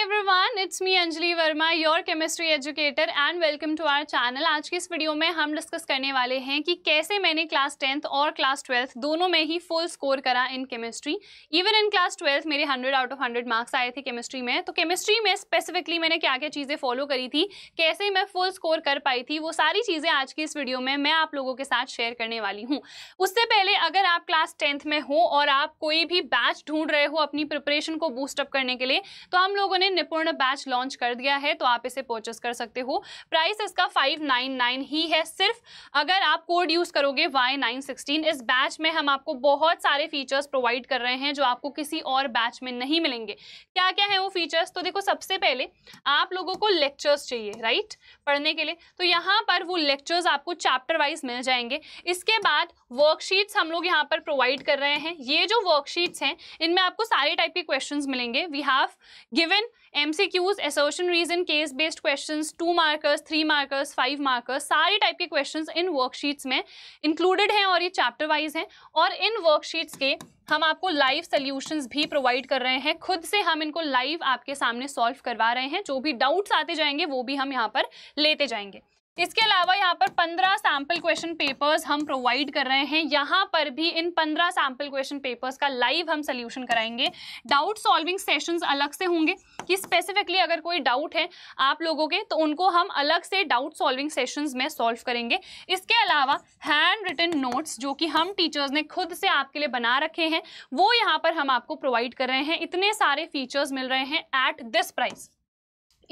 every everyone it's me Anjali Verma your chemistry educator and welcome to our channel आज की इस video में हम डिस्कस करने वाले हैं कि कैसे मैंने क्लास टेंथ और क्लास ट्वेल्थ दोनों में ही फुल स्कोर करा in chemistry even in class twelfth मेरे 100 आउट ऑफ 100 मार्क्स आए थे केमिस्ट्री में तो केमिस्ट्री में स्पेसिफिकली मैंने क्या क्या चीज़ें फॉलो करी थी कैसे मैं फुल स्कोर कर पाई थी वो सारी चीज़ें आज की इस वीडियो में मैं आप लोगों के साथ शेयर करने वाली हूँ उससे पहले अगर आप क्लास टेंथ में हो और आप कोई भी बैच ढूंढ रहे हो अपनी प्रिपरेशन को बूस्टअप करने के लिए तो हम लोगों ने निपुण बैच लॉन्च कर दिया है तो आप इसे परचेस कर सकते हो प्राइस इसका 599 ही है सिर्फ अगर आप कोड यूज़ करोगे Y916 इस बैच में हम आपको बहुत सारे फीचर्स प्रोवाइड कर रहे हैं जो आपको किसी और बैच में नहीं मिलेंगे क्या क्या है वो फीचर्स तो देखो सबसे पहले आप लोगों को लेक्चर्स चाहिए राइट पढ़ने के लिए तो यहाँ पर वो लेक्चर्स आपको चैप्टर वाइज मिल जाएंगे इसके बाद वर्कशीट्स हम लोग यहाँ पर प्रोवाइड कर रहे हैं ये जो वर्कशीट्स हैं इनमें आपको सारे टाइप के क्वेश्चंस मिलेंगे we have given MCQs assertion reason case based questions two markers three markers five markers सारे टाइप के क्वेश्चंस इन वर्कशीट्स में इंक्लूडेड हैं और ये चैप्टर वाइज हैं और इन वर्कशीट्स के हम आपको लाइव सोल्यूशंस भी प्रोवाइड कर रहे हैं खुद से हम इनको लाइव आपके सामने सॉल्व करवा रहे हैं जो भी डाउट्स आते जाएंगे वो भी हम यहाँ पर लेते जाएंगे इसके अलावा यहाँ पर पंद्रह सैम्पल क्वेश्चन पेपर्स हम प्रोवाइड कर रहे हैं यहाँ पर भी इन पंद्रह सैम्पल क्वेश्चन पेपर्स का लाइव हम सोल्यूशन कराएंगे डाउट सॉल्विंग सेशंस अलग से होंगे कि स्पेसिफिकली अगर कोई डाउट है आप लोगों के तो उनको हम अलग से डाउट सॉल्विंग सेशंस में सॉल्व करेंगे इसके अलावा हैंड रिटन नोट्स जो कि हम टीचर्स ने खुद से आपके लिए बना रखे हैं वो यहाँ पर हम आपको प्रोवाइड कर रहे हैं इतने सारे फीचर्स मिल रहे हैं एट दिस प्राइस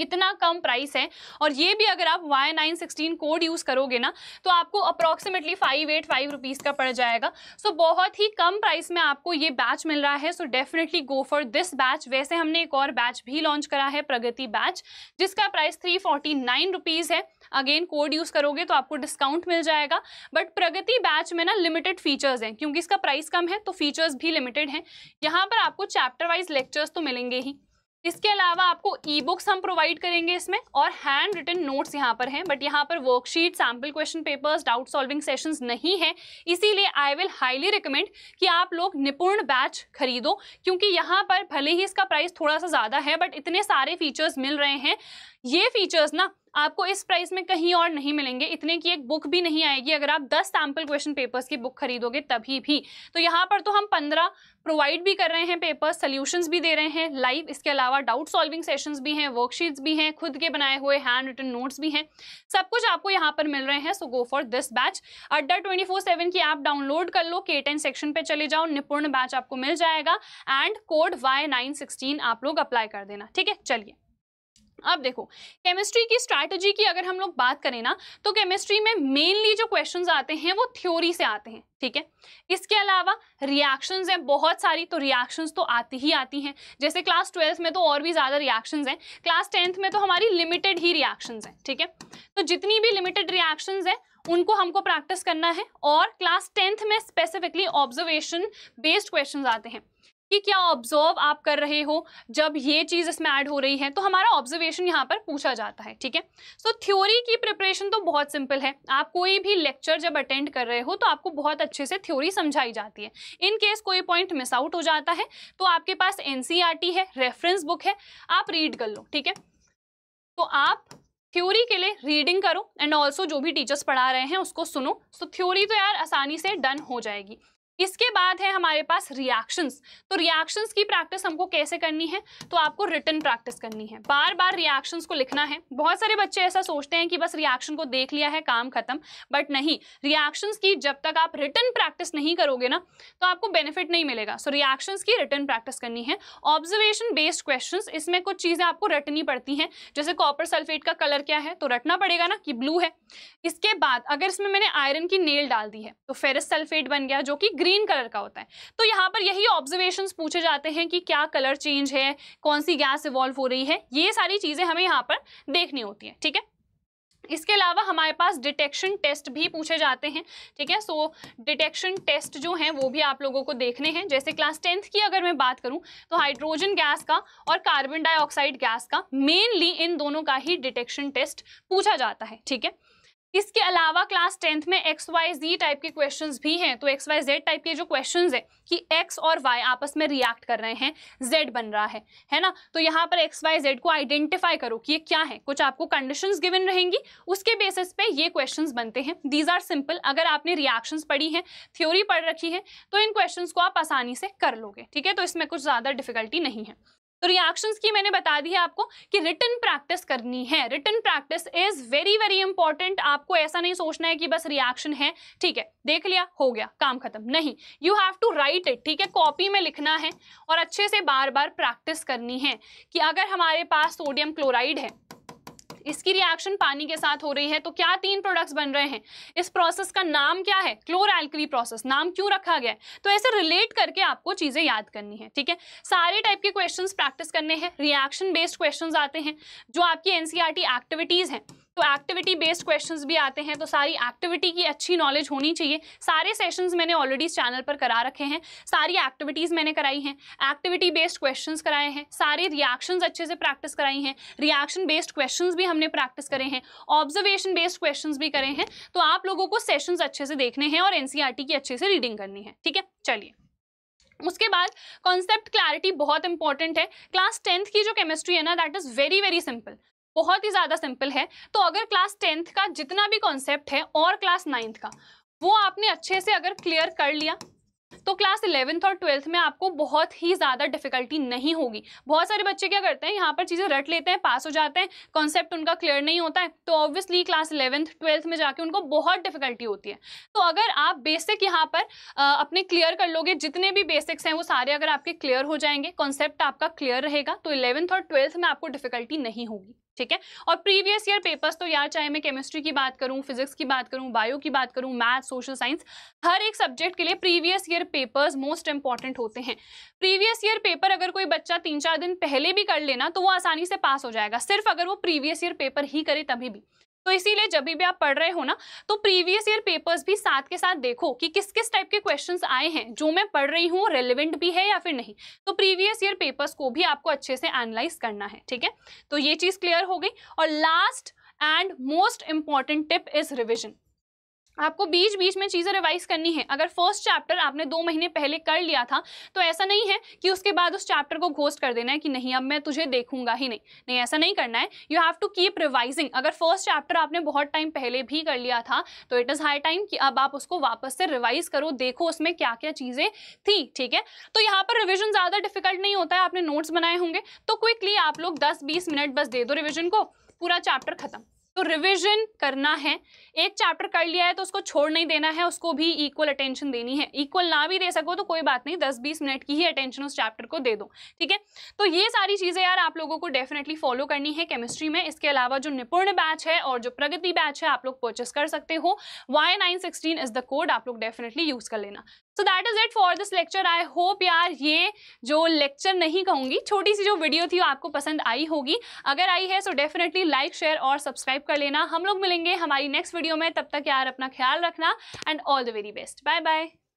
इतना कम प्राइस है और ये भी अगर आप Y nine sixteen code use करोगे ना तो आपको approximately five eight five rupees का पड़ जाएगा सो so, बहुत ही कम प्राइस में आपको ये बैच मिल रहा है so definitely go for this batch वैसे हमने एक और बैच भी लॉन्च करा है प्रगति बैच जिसका price three forty nine rupees है अगेन कोड यूज़ करोगे तो आपको डिस्काउंट मिल जाएगा बट प्रगति बैच में ना लिमिटेड फीचर्स हैं क्योंकि इसका प्राइस कम है तो फीचर्स भी लिमिटेड हैं यहाँ पर आपको चैप्टर वाइज लेक्चर्स तो मिलेंगे ही इसके अलावा आपको ई बुक्स हम प्रोवाइड करेंगे इसमें और हैंड रिटन नोट्स यहाँ पर हैं बट यहाँ पर worksheet sample question papers doubt solving sessions नहीं है इसीलिए आई विल हाईली रिकमेंड कि आप लोग निपुण बैच खरीदो क्योंकि यहाँ पर भले ही इसका प्राइस थोड़ा सा ज़्यादा है बट इतने सारे फीचर्स मिल रहे हैं ये फीचर्स ना आपको इस प्राइस में कहीं और नहीं मिलेंगे इतने की एक बुक भी नहीं आएगी अगर आप 10 सैम्पल क्वेश्चन पेपर्स की बुक खरीदोगे तभी भी तो यहाँ पर तो हम 15 प्रोवाइड भी कर रहे हैं पेपर्स सोल्यूशंस भी दे रहे हैं लाइव इसके अलावा डाउट सॉल्विंग सेशंस भी हैं वर्कशीट्स भी हैं खुद के बनाए हुए हैंड रिटन नोट्स भी हैं सब कुछ आपको यहाँ पर मिल रहे हैं so go for this batch Adda twenty four seven की ऐप डाउनलोड कर लो के टेन सेक्शन पर चले जाओ निपुण बैच आपको मिल जाएगा and code Y nine sixteen आप लोग अप्लाई कर देना ठीक है चलिए अब देखो केमिस्ट्री की स्ट्रैटेजी की अगर हम लोग बात करें ना तो केमिस्ट्री में मेनली जो क्वेश्चंस आते हैं वो थ्योरी से आते हैं ठीक है इसके अलावा रिएक्शंस हैं बहुत सारी तो रिएक्शंस तो आती ही आती हैं जैसे क्लास ट्वेल्थ में तो और भी ज़्यादा रिएक्शंस हैं क्लास टेंथ में तो हमारी लिमिटेड ही रिएक्शन हैं ठीक है तो जितनी भी लिमिटेड रिएक्शन हैं उनको हमको प्रैक्टिस करना है और क्लास टेंथ में स्पेसिफिकली ऑब्जर्वेशन बेस्ड क्वेश्चन आते हैं कि क्या ऑब्जर्व आप कर रहे हो जब ये चीज़ इसमें ऐड हो रही है तो हमारा ऑब्जर्वेशन यहाँ पर पूछा जाता है ठीक है सो थ्योरी की प्रिपरेशन तो बहुत सिंपल है आप कोई भी लेक्चर जब अटेंड कर रहे हो तो आपको बहुत अच्छे से थ्योरी समझाई जाती है इन केस कोई पॉइंट मिस आउट हो जाता है तो आपके पास एन e है रेफरेंस बुक है आप रीड कर लो ठीक है तो आप थ्योरी के लिए रीडिंग करो एंड ऑल्सो जो भी टीचर्स पढ़ा रहे हैं उसको सुनो सो so, थ्योरी तो यार आसानी से डन हो जाएगी इसके बाद है हमारे पास रिएक्शंस तो रिएक्शंस की प्रैक्टिस हमको कैसे करनी है तो आपको रिटर्न प्रैक्टिस करनी है बार बार रिएक्शंस को लिखना है बहुत सारे बच्चे ऐसा सोचते हैं कि बस रिएक्शन को देख लिया है काम खत्म बट नहीं रिएक्शंस की जब तक आप रिटर्न प्रैक्टिस नहीं करोगे ना तो आपको बेनिफिट नहीं मिलेगा सो so, रिएक्शंस की रिटर्न प्रैक्टिस करनी है ऑब्जर्वेशन बेस्ड क्वेश्चन इसमें कुछ चीज़ें आपको रटनी पड़ती हैं जैसे कॉपर सल्फेट का कलर क्या है तो रटना पड़ेगा ना कि ब्लू है इसके बाद अगर इसमें मैंने आयरन की नेल डाल दी है तो फेरस सल्फेट बन गया जो कि ग्रीन ग्रीन कलर का होता है तो यहाँ पर यही ऑब्जर्वेशन पूछे जाते हैं कि क्या कलर चेंज है कौन सी गैस इवॉल्व हो रही है ये सारी चीज़ें हमें यहाँ पर देखनी होती है ठीक है इसके अलावा हमारे पास डिटेक्शन टेस्ट भी पूछे जाते हैं ठीक है सो डिटेक्शन टेस्ट जो हैं वो भी आप लोगों को देखने हैं जैसे क्लास टेंथ की अगर मैं बात करूं तो हाइड्रोजन गैस का और कार्बन डाइऑक्साइड गैस का मेनली इन दोनों का ही डिटेक्शन टेस्ट पूछा जाता है ठीक है इसके अलावा क्लास टेंथ में एक्स वाई जी टाइप के क्वेश्चंस भी हैं तो एक्स वाई जेड टाइप के जो क्वेश्चंस है कि एक्स और वाई आपस में रिएक्ट कर रहे हैं जेड बन रहा है है ना तो यहाँ पर एक्स वाई जेड को आइडेंटिफाई करो कि ये क्या है कुछ आपको कंडीशंस गिवन रहेंगी उसके बेसिस पे ये क्वेश्चन बनते हैं दीज आर सिंपल अगर आपने रिएक्शंस पढ़ी हैं थ्योरी पढ़ रखी है तो इन क्वेश्चन को आप आसानी से कर लोगे ठीक है तो इसमें कुछ ज़्यादा डिफिकल्टी नहीं है तो रिएक्शंस की मैंने बता दी है आपको कि रिटर्न प्रैक्टिस करनी है written practice is very very important आपको ऐसा नहीं सोचना है कि बस रिएक्शन है ठीक है देख लिया हो गया काम खत्म नहीं you have to write it ठीक है कॉपी में लिखना है और अच्छे से बार बार प्रैक्टिस करनी है कि अगर हमारे पास सोडियम क्लोराइड है इसकी रिएक्शन पानी के साथ हो रही है तो क्या तीन प्रोडक्ट्स बन रहे हैं इस प्रोसेस का नाम क्या है क्लोर एल्कली प्रोसेस नाम क्यों रखा गया है तो ऐसे रिलेट करके आपको चीज़ें याद करनी है ठीक है सारे टाइप के क्वेश्चन प्रैक्टिस करने हैं रिएक्शन बेस्ड क्वेश्चन आते हैं जो आपकी एनसीआर एक्टिविटीज़ e हैं तो एक्टिविटी बेस्ड क्वेश्चंस भी आते हैं तो सारी एक्टिविटी की अच्छी नॉलेज होनी चाहिए सारे सेशंस मैंने ऑलरेडी इस चैनल पर करा रखे हैं सारी एक्टिविटीज़ मैंने कराई हैं एक्टिविटी बेस्ड क्वेश्चन कराए हैं सारे रिएक्शंस अच्छे से प्रैक्टिस कराई हैं रिएक्शन बेस्ड क्वेश्चन भी हमने प्रैक्टिस करे हैं ऑब्जर्वेशन बेस्ड क्वेश्चन भी करे हैं तो आप लोगों को सेशन अच्छे से देखने हैं और एनसीआर e की अच्छे से रीडिंग करनी है ठीक है चलिए उसके बाद कॉन्सेप्ट क्लैरिटी बहुत इंपॉर्टेंट है क्लास टेंथ की जो केमिस्ट्री है ना that is very very simple बहुत ही ज़्यादा सिंपल है तो अगर क्लास टेंथ का जितना भी कॉन्सेप्ट है और क्लास नाइन्थ का वो आपने अच्छे से अगर क्लियर कर लिया तो क्लास इलेवेंथ और ट्वेल्थ में आपको बहुत ही ज़्यादा डिफिकल्टी नहीं होगी बहुत सारे बच्चे क्या करते हैं यहाँ पर चीज़ें रट लेते हैं पास हो जाते हैं कॉन्सेप्ट उनका क्लियर नहीं होता है तो ऑब्वियसली क्लास इलेवेंथ ट्वेल्थ में जाके उनको बहुत डिफिकल्टी होती है तो अगर आप बेसिक यहाँ पर आ, अपने क्लियर कर लोगे जितने भी बेसिक्स हैं वो सारे अगर आपके क्लियर हो जाएंगे कॉन्सेप्ट आपका क्लियर रहेगा तो इलेवेंथ और ट्वेल्थ में आपको डिफिकल्टी नहीं होगी ठीक है और प्रीवियस ईयर पेपर्स तो यार चाहे मैं केमिस्ट्री की बात करूं फिजिक्स की बात करूं बायो की बात करूं मैथ सोशल साइंस हर एक सब्जेक्ट के लिए previous year papers most important होते हैं प्रीवियस ईयर पेपर अगर कोई बच्चा तीन चार दिन पहले भी कर लेना तो वो आसानी से पास हो जाएगा सिर्फ अगर वो प्रीवियस ईयर पेपर ही करे तभी भी तो इसीलिए जब भी आप पढ़ रहे हो ना तो प्रीवियस ईयर पेपर्स भी साथ के साथ देखो कि किस किस टाइप के क्वेश्चन आए हैं जो मैं पढ़ रही हूँ रेलिवेंट भी है या फिर नहीं तो प्रीवियस ईयर पेपर्स को भी आपको अच्छे से एनालाइज करना है ठीक है तो ये चीज़ क्लियर हो गई और last and most important tip is revision आपको बीच बीच में चीज़ें रिवाइज करनी है अगर फर्स्ट चैप्टर आपने दो महीने पहले कर लिया था तो ऐसा नहीं है कि उसके बाद उस चैप्टर को घोस्ट कर देना है कि नहीं अब मैं तुझे देखूंगा ही नहीं नहीं ऐसा नहीं करना है you have to keep revising अगर फर्स्ट चैप्टर आपने बहुत टाइम पहले भी कर लिया था तो इट इज़ हाई टाइम कि अब आप उसको वापस से रिवाइज करो देखो उसमें क्या क्या चीज़ें थी ठीक है तो यहाँ पर रिविजन ज़्यादा डिफिकल्ट नहीं होता है आपने नोट्स बनाए होंगे तो क्विकली आप लोग दस बीस मिनट बस दे दो रिविजन को पूरा चैप्टर खत्म तो रिविजन करना है एक चैप्टर कर लिया है तो उसको छोड़ नहीं देना है उसको भी इक्वल अटेंशन देनी है इक्वल ना भी दे सको तो कोई बात नहीं दस बीस मिनट की ही अटेंशन उस चैप्टर को दे दो ठीक है तो ये सारी चीज़ें यार आप लोगों को डेफिनेटली फॉलो करनी है केमिस्ट्री में इसके अलावा जो निपुण बैच है और जो प्रगति बैच है आप लोग परचेस कर सकते हो Y nine sixteen is the code आप लोग डेफिनेटली यूज़ कर लेना so that is it for this lecture I hope यार ये जो लेक्चर नहीं कहूँगी छोटी सी जो वीडियो थी वो आपको पसंद आई होगी अगर आई है सो डेफिनेटली लाइक शेयर और सब्सक्राइब कर लेना हम लोग मिलेंगे हमारी नेक्स्ट वीडियो में तब तक यार अपना ख्याल रखना and all the very best bye bye